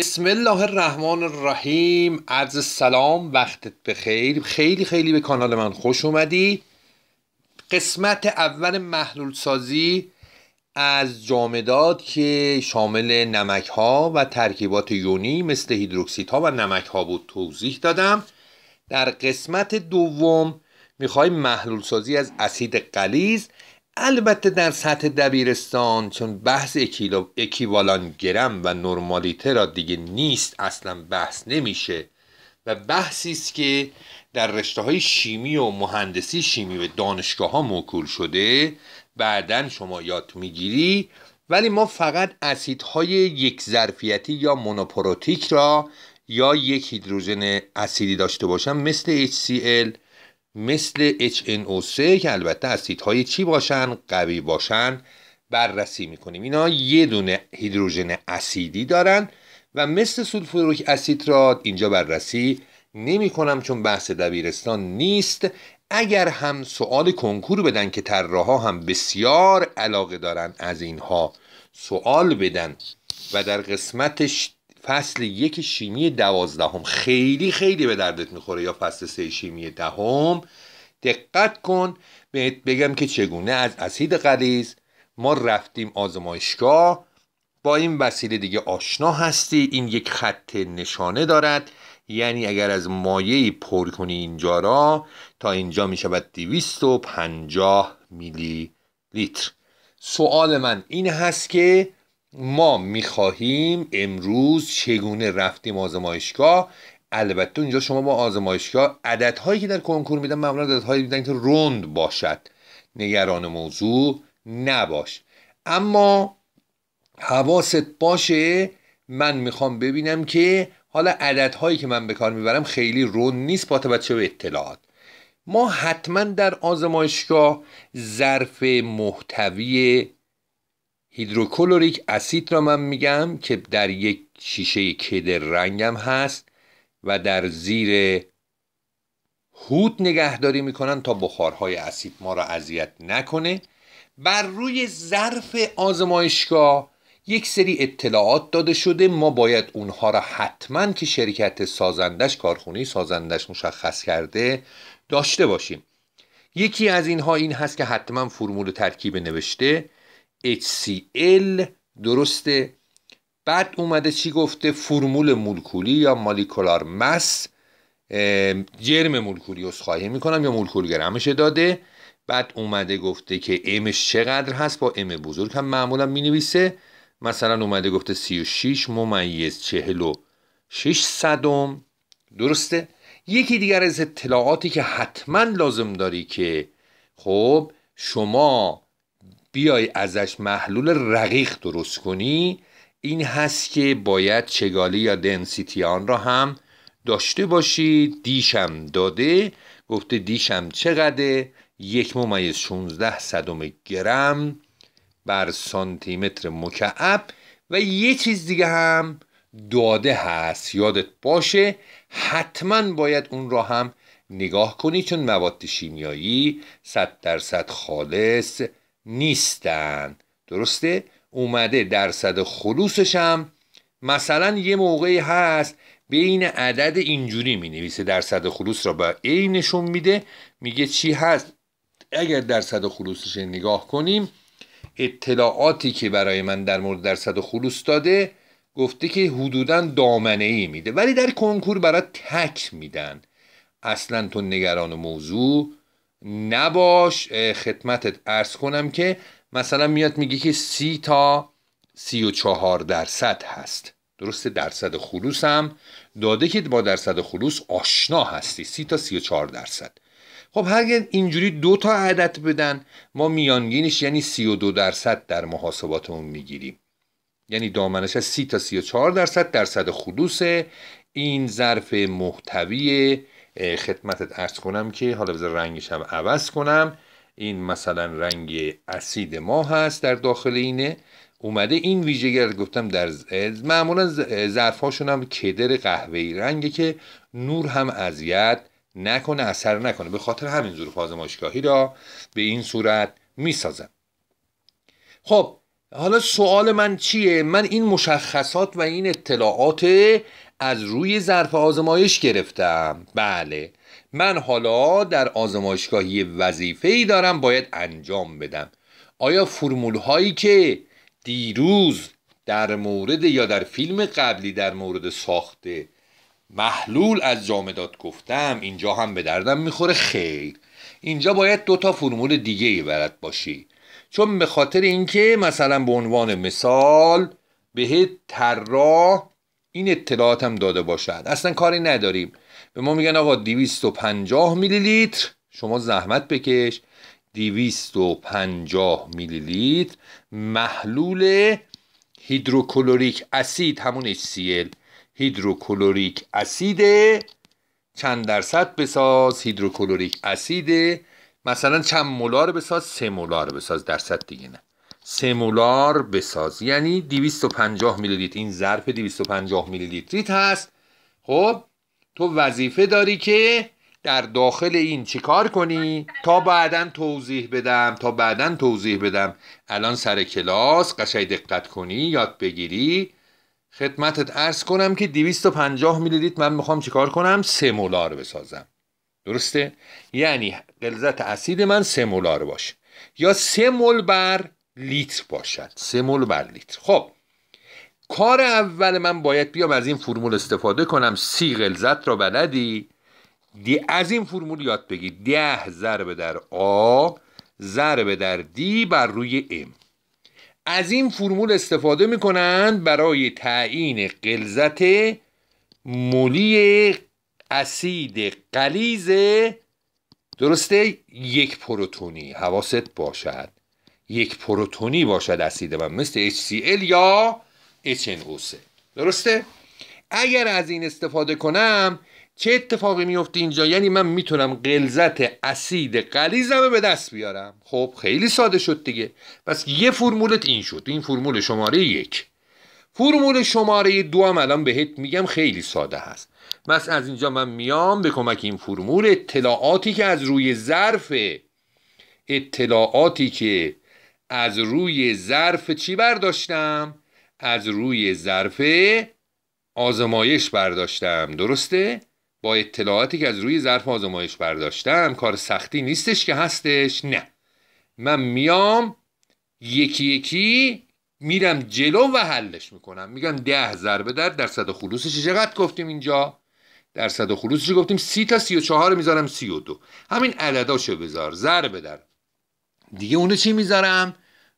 بسم الله الرحمن الرحیم عرض سلام وقتت بخیر خیلی خیلی به کانال من خوش اومدی قسمت اول محلول سازی از جامدات که شامل نمک ها و ترکیبات یونی مثل هیدروکسیدها ها و نمک ها بود توضیح دادم در قسمت دوم میخوایم محلول سازی از اسید قلیز البته در سطح دبیرستان چون بحث اکیوالان گرم و نرمالیته را دیگه نیست اصلا بحث نمیشه و بحثی است که در رشته های شیمی و مهندسی شیمی به دانشگاه ها موکول شده بعدا شما یاد میگیری ولی ما فقط اسیدهای یک ظرفیتی یا مونوپروتیک را یا یک هیدروژن اسیدی داشته باشم مثل HCl مثل HNO3 که البته اسیدهای چی باشن قوی باشن بررسی میکنیم اینا یه دونه هیدروژن اسیدی دارن و مثل سولفوریک اسید را اینجا بررسی نمی کنم چون بحث دبیرستان نیست اگر هم سوال کنکور بدن که طراحا هم بسیار علاقه دارن از اینها سوال بدن و در قسمتش فصل یک شیمی دوازدهم خیلی خیلی به دردت میخوره یا فصل سه شیمی دهم دقت کن بهت بگم که چگونه از اسید غلیز ما رفتیم آزمایشگاه با این وسیله دیگه آشنا هستی این یک خط نشانه دارد یعنی اگر از مایعی پر کنی اینجا را تا اینجا می شود 250 میلی لیتر سوال من این هست که ما میخواهیم امروز چگونه رفتیم آزمایشگاه البته اینجا شما با آزمایشگاه هایی که در کنکور میدن معمولا هایی میدن که روند باشد نگران موضوع نباش اما حواست باشه من میخوام ببینم که حالا هایی که من به کار میبرم خیلی روند نیست با توجه به اطلاعات ما حتما در آزمایشگاه ظرف محتوی هیدروکلوریک اسید را من میگم که در یک شیشه کدر رنگم هست و در زیر هود نگهداری میکنن تا بخارهای اسید ما را اذیت نکنه بر روی ظرف آزمایشگاه یک سری اطلاعات داده شده ما باید اونها را حتما که شرکت سازندش کارخونه سازندش مشخص کرده داشته باشیم یکی از اینها این هست که حتما فرمول ترکیب نوشته HCl درسته بعد اومده چی گفته فرمول مولکولی یا مالیکولار مس جرم مولکولی از خواهی میکنم یا مولکول گرمش داده بعد اومده گفته که امش چقدر هست با ام بزرگ هم معمولا نویسه مثلا اومده گفته 36 ممیز 46 صدم درسته یکی دیگر از اطلاعاتی که حتما لازم داری که خب شما بیای ازش محلول رقیق درست کنی این هست که باید چگالی یا دنسیتی آن را هم داشته باشی دیشم داده گفته دیشم چقدره یک ممیز 16 صدم گرم بر متر مکعب و یه چیز دیگه هم داده هست یادت باشه حتما باید اون را هم نگاه کنی چون مواد شیمیایی صد درصد خالص نیستن درسته اومده درصد خلوصش هم مثلا یه موقعی هست بین عدد اینجوری می نویسه درصد خلوص را به A نشون میده میگه چی هست اگر درصد خلوصش نگاه کنیم اطلاعاتی که برای من در مورد درصد خلوص داده گفته که حدودا دامنه ای میده ولی در کنکور برای تک میدن اصلا تو نگران موضوع نباش خدمتت ارز کنم که مثلا میاد میگه که سی تا سی و چهار درصد هست درسته درصد خلوص هم داده که با درصد خلوص آشنا هستی سی تا سی و چهار درصد خب هر اینجوری دو تا عدد بدن ما میانگینش یعنی دو درصد در محاسباتمون میگیریم یعنی دامنش از سی تا چهار درصد درصد خلوص این ظرف محتوی خدمتت ارز کنم که حالا بذار رنگش هم عوض کنم این مثلا رنگ اسید ما هست در داخل اینه اومده این ویژگی گفتم در معمولا ظرف هم کدر قهوه‌ای رنگه که نور هم اذیت نکنه اثر نکنه به خاطر همین ظروف آزمایشگاهی را به این صورت میسازم خب حالا سوال من چیه من این مشخصات و این اطلاعات از روی ظرف آزمایش گرفتم بله من حالا در آزمایشگاهی وظیفه ای دارم باید انجام بدم آیا فرمول هایی که دیروز در مورد یا در فیلم قبلی در مورد ساخته محلول از جامدات گفتم اینجا هم به دردم میخوره خیر اینجا باید دو تا فرمول دیگه ای برد باشی چون به خاطر اینکه مثلا به عنوان مثال به طراح این اطلاعات هم داده باشد اصلا کاری نداریم به ما میگن آقا 250 میلی لیتر شما زحمت بکش 250 میلی لیتر محلول هیدروکلوریک اسید همون HCl هیدروکلوریک اسید چند درصد بساز هیدروکلوریک اسید مثلا چند مولار بساز سه مولار بساز درصد دیگه نه سمولار بساز یعنی 250 میلی لیتر این ظرف 250 میلی لیتریت هست خب تو وظیفه داری که در داخل این چیکار کنی تا بعدا توضیح بدم تا بعدا توضیح بدم الان سر کلاس قشنگ دقت کنی یاد بگیری خدمتت ارز کنم که 250 میلی لیتر من میخوام چیکار کنم سمولار بسازم درسته یعنی غلظت اسید من سمولار باشه یا مول بر لیتر باشد سه مول بر لیتر خب کار اول من باید بیام از این فرمول استفاده کنم سی غلظت را بلدی دی از این فرمول یاد بگی ده ضرب در آ ضرب در دی بر روی ام از این فرمول استفاده میکنند برای تعیین غلظت مولی اسید قلیز درسته یک پروتونی حواست باشد یک پروتونی باشد اسیده و مثل HCl یا HNO3 درسته؟ اگر از این استفاده کنم چه اتفاقی میفته اینجا یعنی من میتونم غلظت اسید غلیظم به دست بیارم خب خیلی ساده شد دیگه پس یه فرمولت این شد این فرمول شماره یک فرمول شماره دو هم الان بهت میگم خیلی ساده هست بس از اینجا من میام به کمک این فرمول اطلاعاتی که از روی ظرف اطلاعاتی که از روی ظرف چی برداشتم از روی ظرف آزمایش برداشتم درسته با اطلاعاتی که از روی ظرف آزمایش برداشتم کار سختی نیستش که هستش نه من میام یکی یکی میرم جلو و حلش میکنم میگم ده ضربه در درصد خلوصش چقدر گفتیم اینجا درصد خلوصش گفتیم سی تا سی و چهار میذارم سی و دو همین عدداشو بذار ضربه در دیگه اونو چی میذارم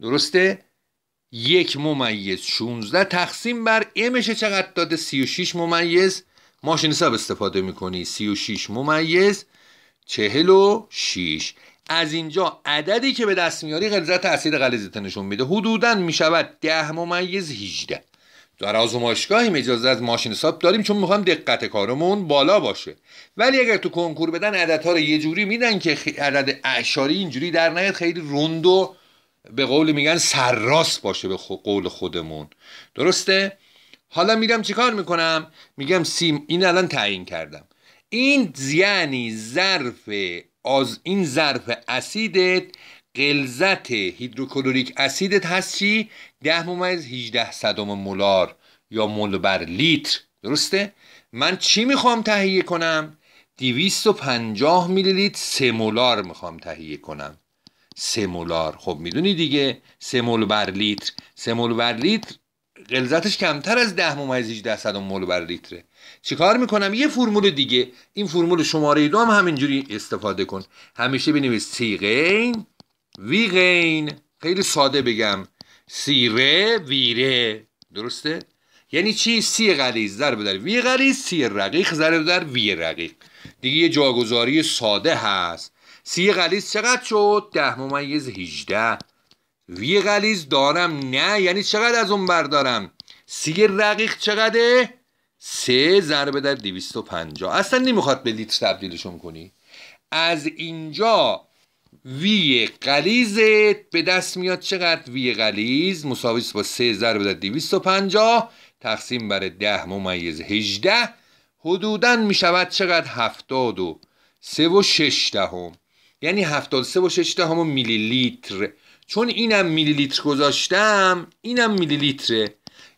درسته یک ممیز 16 تقسیم بر امش چقدر داده 36 ممیز ماشین حساب استفاده میکنی 36 ممیز 46 از اینجا عددی که به دست میاری غلظت اسید غلیظته نشون میده حدودا میشود 10 ممیز 18 در آزمایشگاهیم اجازه از ماشین حساب داریم چون میخوام دقت کارمون بالا باشه ولی اگر تو کنکور بدن عددها رو یه جوری میدن که عدد اعشاری اینجوری در نیاد خیلی روند و به قول میگن سرراست باشه به قول خودمون درسته حالا میرم چیکار میکنم میگم سیم این الان تعیین کردم این یعنی ظرف از این ظرف اسیدت قلزت هیدروکلوریک اسیدت هست چی؟ ده ممیز هیچده صدم مولار یا مول بر لیتر درسته؟ من چی میخوام تهیه کنم؟ 250 میلی لیتر سه مولار میخوام تهیه کنم سه مولار خب میدونی دیگه سه مول بر لیتر سه مول بر لیتر غلظتش کمتر از 10 ممیز هیچده صدم مول بر لیتره چیکار میکنم یه فرمول دیگه این فرمول شماره دو هم همینجوری استفاده کن همیشه بنویس سیغین وی ویغین خیلی ساده بگم سیره ویره درسته یعنی چی سی غلیز ضرب در وی غلیز سی رقیق ضرب در وی رقیق دیگه یه جاگذاری ساده هست سی غلیز چقدر شد ده ممیز هیجده وی غلیز دارم نه یعنی چقدر از اون بردارم سی رقیق چقدره سه ضرب در پنجا اصلا نمیخواد به لیتر تبدیلشون کنی از اینجا وی قلیزت به دست میاد چقدر وی قلیز مساوی با 3 ضرب در 250 تقسیم بر 10 ممیز 18 حدودا میشود چقدر 70 و 3 و 6 هم یعنی 73 و 6 میلی لیتر چون اینم میلی لیتر گذاشتم اینم میلی لیتر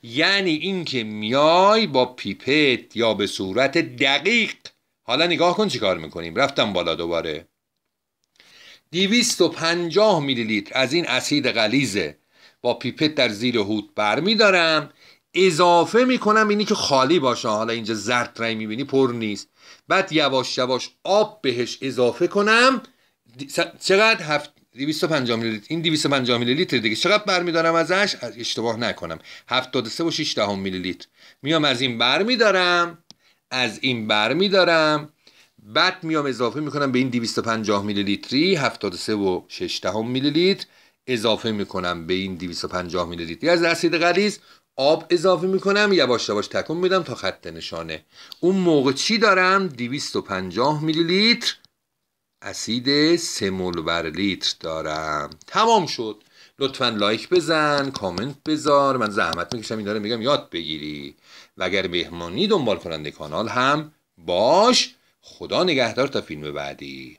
یعنی اینکه میای با پیپت یا به صورت دقیق حالا نگاه کن چیکار میکنیم رفتم بالا دوباره 250 میلی لیتر از این اسید غلیزه با پیپت در زیر هود برمیدارم اضافه میکنم اینی که خالی باشه حالا اینجا زرد رنگ میبینی پر نیست بعد یواش یواش آب بهش اضافه کنم چقدر هفت 250 میلی لیتر این 250 میلی لیتر دیگه چقدر برمیدارم ازش اشتباه نکنم 73 و 6 دهم میلی لیتر میام از این برمیدارم از این برمیدارم بعد میام اضافه میکنم به این 250 میلی لیتری 73 و 6 میلی لیتر اضافه میکنم به این 250 میلی لیتری از اسید غلیظ آب اضافه میکنم یواش یواش تکون میدم تا خط نشانه اون موقع چی دارم 250 میلی لیتر اسید سمول بر لیتر دارم تمام شد لطفا لایک بزن کامنت بذار من زحمت میکشم این داره میگم یاد بگیری و اگر مهمانی دنبال کننده کانال هم باش خدا نگهدار تا فیلم بعدی